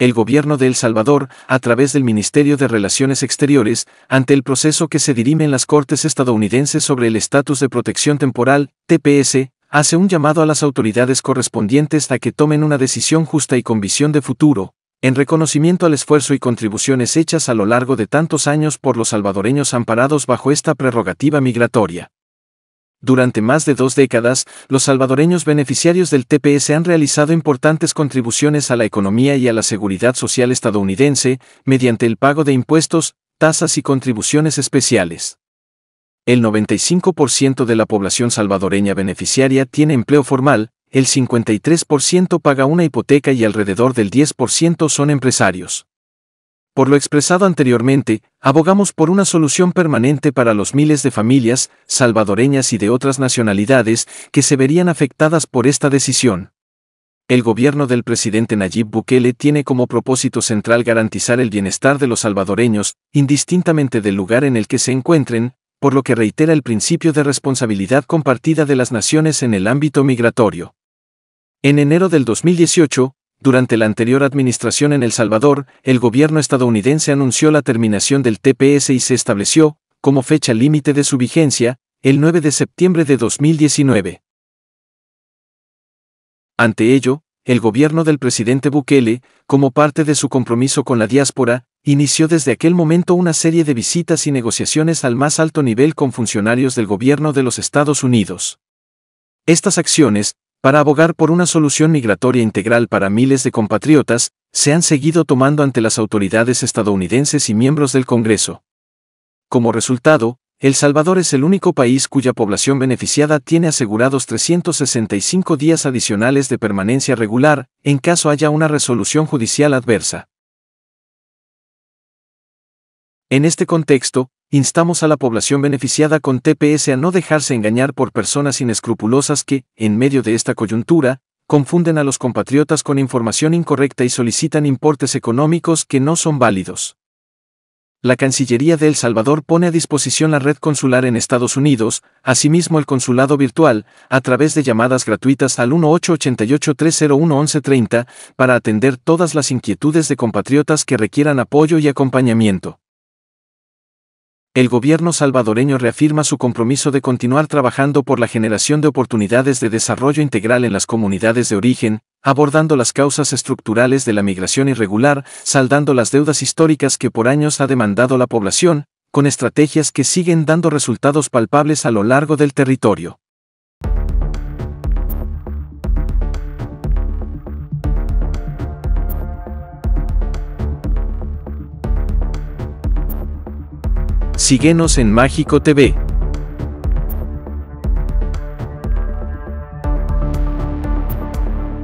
el gobierno de El Salvador, a través del Ministerio de Relaciones Exteriores, ante el proceso que se dirime en las Cortes estadounidenses sobre el Estatus de Protección Temporal, TPS, hace un llamado a las autoridades correspondientes a que tomen una decisión justa y con visión de futuro, en reconocimiento al esfuerzo y contribuciones hechas a lo largo de tantos años por los salvadoreños amparados bajo esta prerrogativa migratoria. Durante más de dos décadas, los salvadoreños beneficiarios del TPS han realizado importantes contribuciones a la economía y a la seguridad social estadounidense, mediante el pago de impuestos, tasas y contribuciones especiales. El 95% de la población salvadoreña beneficiaria tiene empleo formal, el 53% paga una hipoteca y alrededor del 10% son empresarios. Por lo expresado anteriormente, abogamos por una solución permanente para los miles de familias, salvadoreñas y de otras nacionalidades, que se verían afectadas por esta decisión. El gobierno del presidente Nayib Bukele tiene como propósito central garantizar el bienestar de los salvadoreños, indistintamente del lugar en el que se encuentren, por lo que reitera el principio de responsabilidad compartida de las naciones en el ámbito migratorio. En enero del 2018, durante la anterior administración en El Salvador, el gobierno estadounidense anunció la terminación del TPS y se estableció, como fecha límite de su vigencia, el 9 de septiembre de 2019. Ante ello, el gobierno del presidente Bukele, como parte de su compromiso con la diáspora, inició desde aquel momento una serie de visitas y negociaciones al más alto nivel con funcionarios del gobierno de los Estados Unidos. Estas acciones, para abogar por una solución migratoria integral para miles de compatriotas, se han seguido tomando ante las autoridades estadounidenses y miembros del Congreso. Como resultado, El Salvador es el único país cuya población beneficiada tiene asegurados 365 días adicionales de permanencia regular, en caso haya una resolución judicial adversa. En este contexto, Instamos a la población beneficiada con TPS a no dejarse engañar por personas inescrupulosas que, en medio de esta coyuntura, confunden a los compatriotas con información incorrecta y solicitan importes económicos que no son válidos. La Cancillería de El Salvador pone a disposición la red consular en Estados Unidos, asimismo el consulado virtual, a través de llamadas gratuitas al 1888-301-1130, para atender todas las inquietudes de compatriotas que requieran apoyo y acompañamiento el gobierno salvadoreño reafirma su compromiso de continuar trabajando por la generación de oportunidades de desarrollo integral en las comunidades de origen, abordando las causas estructurales de la migración irregular, saldando las deudas históricas que por años ha demandado la población, con estrategias que siguen dando resultados palpables a lo largo del territorio. Síguenos en Mágico TV.